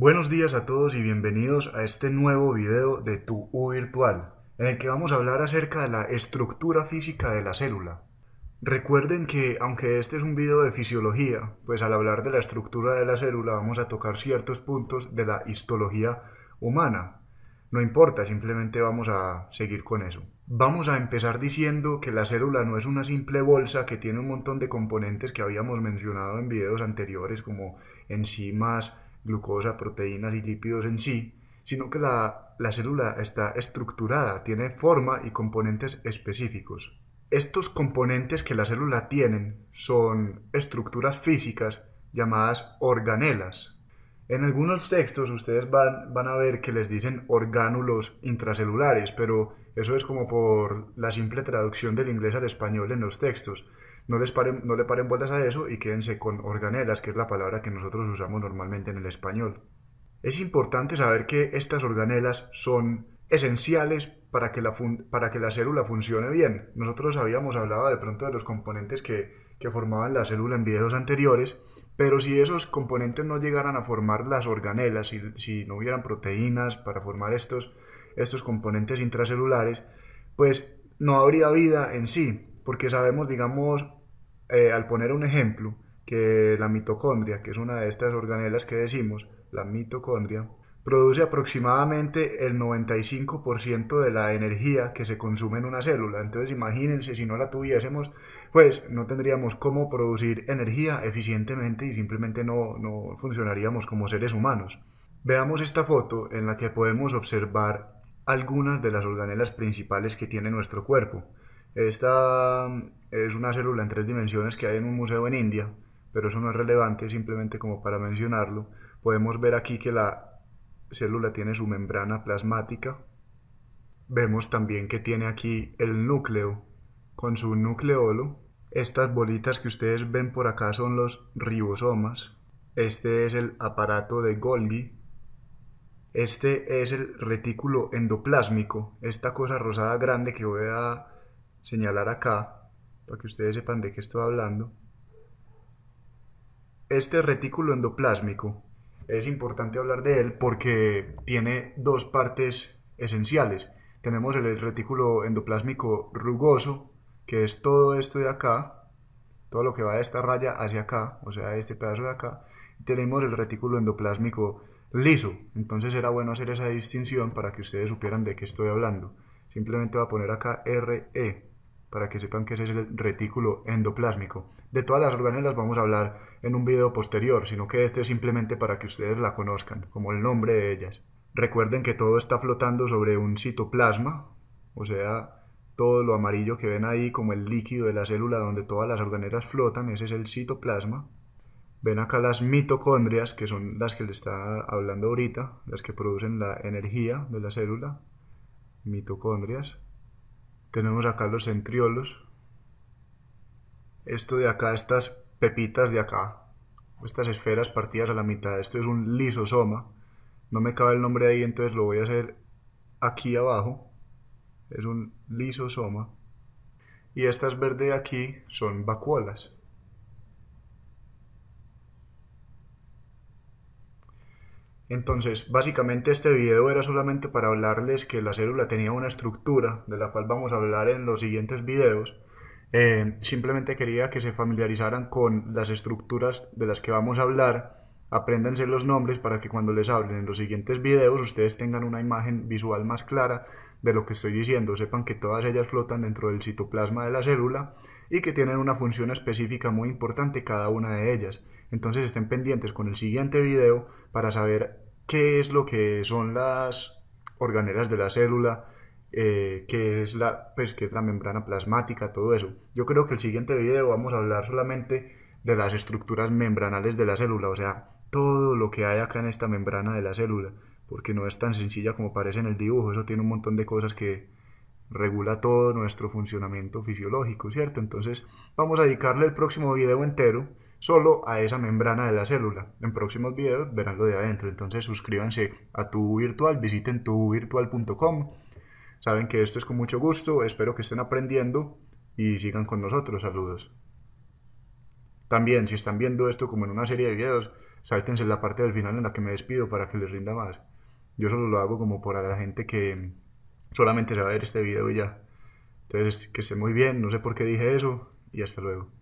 Buenos días a todos y bienvenidos a este nuevo video de Tu U Virtual, en el que vamos a hablar acerca de la estructura física de la célula. Recuerden que, aunque este es un video de fisiología, pues al hablar de la estructura de la célula vamos a tocar ciertos puntos de la histología humana. No importa, simplemente vamos a seguir con eso. Vamos a empezar diciendo que la célula no es una simple bolsa que tiene un montón de componentes que habíamos mencionado en videos anteriores como enzimas, glucosa, proteínas y lípidos en sí, sino que la, célula está estructurada, tiene forma y componentes específicos. Estos componentes que la célula tienen son estructuras físicas llamadas organelas. En algunos textos ustedes van, a ver que les dicen orgánulos intracelulares, pero eso es como por la simple traducción del inglés al español en los textos no, les paren, no le paren vueltas a eso y quédense con organelas, que es la palabra que nosotros usamos normalmente en el español. Es importante saber que estas organelas son esenciales para que la, para que la célula funcione bien. Nosotros habíamos hablado de pronto de los componentes que, formaban la célula en videos anteriores, pero si esos componentes no llegaran a formar las organelas, si, si no hubieran proteínas para formar estos, estos componentes intracelulares, pues no habría vida en sí, porque sabemos, digamos, eh, al poner un ejemplo, que la mitocondria, que es una de estas organelas que decimos, la mitocondria, produce aproximadamente el 95% de la energía que se consume en una célula. Entonces imagínense, si no la tuviésemos, pues no tendríamos cómo producir energía eficientemente y simplemente no funcionaríamos como seres humanos. Veamos esta foto en la que podemos observar algunas de las organelas principales que tiene nuestro cuerpo. Esta mm, es una célula en tres dimensiones que hay en un museo en India, pero eso no es relevante, simplemente como para mencionarlo. Podemos ver aquí que la célula tiene su membrana plasmática. Vemos también que tiene aquí el núcleo con su nucleolo. Estas bolitas que ustedes ven por acá son los ribosomas. Este es el aparato de Golgi. Este es el retículo endoplásmico, esta cosa rosada grande que voy a señalar acá, para que ustedes sepan de qué estoy hablando. Este retículo endoplásmico es importante hablar de él porque tiene dos partes esenciales. Tenemos el retículo endoplásmico rugoso, que es todo esto de acá, todo lo que va de esta raya hacia acá, o sea, este pedazo de acá. Tenemos el retículo endoplásmico liso. Entonces era bueno hacer esa distinción para que ustedes supieran de qué estoy hablando. Simplemente va a poner acá RE para que sepan que ese es el retículo endoplásmico. De todas las organelas vamos a hablar en un video posterior, sino que este es simplemente para que ustedes la conozcan, como el nombre de ellas. Recuerden que todo está flotando sobre un citoplasma, o sea, todo lo amarillo que ven ahí como el líquido de la célula donde todas las organelas flotan, ese es el citoplasma. Ven acá las mitocondrias, que son las que le está hablando ahorita, las que producen la energía de la célula mitocondrias. Tenemos acá los centriolos. Esto de acá, estas pepitas de acá, estas esferas partidas a la mitad. Esto es un lisosoma. No me cabe el nombre ahí, entonces lo voy a hacer aquí abajo. Es un lisosoma. Y estas verdes de aquí son vacuolas. Entonces, básicamente este video era solamente para hablarles que la célula tenía una estructura, de la cual vamos a hablar en los siguientes videos. Eh, simplemente quería que se familiarizaran con las estructuras de las que vamos a hablar, apréndanse los nombres para que cuando les hablen en los siguientes videos ustedes tengan una imagen visual más clara de lo que estoy diciendo, sepan que todas ellas flotan dentro del citoplasma de la célula y que tienen una función específica muy importante cada una de ellas. Entonces estén pendientes con el siguiente video para saber qué es lo que son las organelas de la célula, eh, es la, pues, qué es la membrana plasmática, todo eso. Yo creo que el siguiente video vamos a hablar solamente de las estructuras membranales de la célula, o sea, todo lo que hay acá en esta membrana de la célula, porque no es tan sencilla como parece en el dibujo, eso tiene un montón de cosas que, regula todo nuestro funcionamiento fisiológico, ¿cierto? Entonces vamos a dedicarle el próximo video entero solo a esa membrana de la célula. En próximos videos verán lo de adentro, entonces suscríbanse a tu virtual, visiten tuvirtual.com. Saben que esto es con mucho gusto, espero que estén aprendiendo y sigan con nosotros, saludos. También, si están viendo esto como en una serie de videos, sáltense la parte del final en la que me despido para que les rinda más. Yo solo lo hago como para la gente que, solamente se va a ver este video y ya. Entonces, que sé muy bien, no sé por qué dije eso y hasta luego.